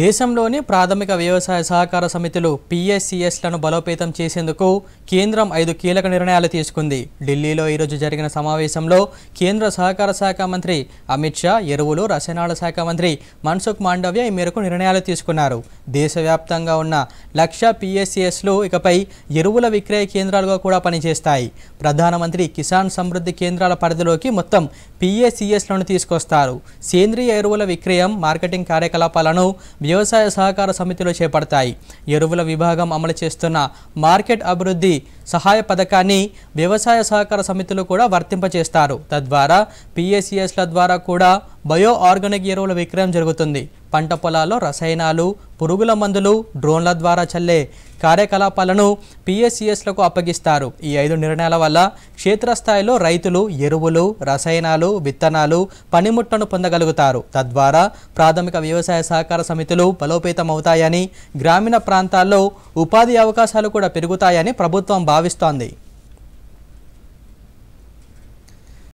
దేశంలోని ప్రాథమిక వ్యవసాయ సహకార సమితులు పిఎస్సిఎస్లను బలోపేతం చేసేందుకు కేంద్రం ఐదు కీలక నిర్ణయాలు తీసుకుంది ఢిల్లీలో ఈరోజు జరిగిన సమావేశంలో కేంద్ర సహకార శాఖ మంత్రి అమిత్ షా ఎరువులు రసాయనాల శాఖ మంత్రి మన్సుఖ్ మాండవ్య ఈ మేరకు నిర్ణయాలు తీసుకున్నారు దేశవ్యాప్తంగా ఉన్న లక్ష పిఎస్సిఎస్లు ఇకపై ఎరువుల విక్రయ కేంద్రాలుగా కూడా పనిచేస్తాయి ప్రధానమంత్రి కిసాన్ సమృద్ధి కేంద్రాల పరిధిలోకి మొత్తం పిఎస్సిఎస్లను తీసుకొస్తారు సేంద్రియ ఎరువుల విక్రయం మార్కెటింగ్ కార్యకలాపాలను వ్యవసాయ సహకార సమితిలో చేపడతాయి ఎరువుల విభాగం అమలు చేస్తున్న మార్కెట్ అభివృద్ధి సహాయ పథకాన్ని వ్యవసాయ సహకార సమితిలో కూడా వర్తింపచేస్తారు తద్వారా పిఎస్సిఎస్ల ద్వారా కూడా బయో ఆర్గానిక్ ఎరువుల విక్రయం జరుగుతుంది పంట పొలాల్లో రసాయనాలు పురుగుల మందులు డ్రోన్ల ద్వారా చల్లే కార్యకలాపాలను పిఎస్సిఎస్లకు అప్పగిస్తారు ఈ ఐదు నిర్ణయాల వల్ల క్షేత్రస్థాయిలో రైతులు ఎరువులు రసాయనాలు విత్తనాలు పనిముట్లను పొందగలుగుతారు తద్వారా ప్రాథమిక వ్యవసాయ సహకార సమితులు బలోపేతమవుతాయని గ్రామీణ ప్రాంతాల్లో ఉపాధి అవకాశాలు కూడా పెరుగుతాయని ప్రభుత్వం భావిస్తోంది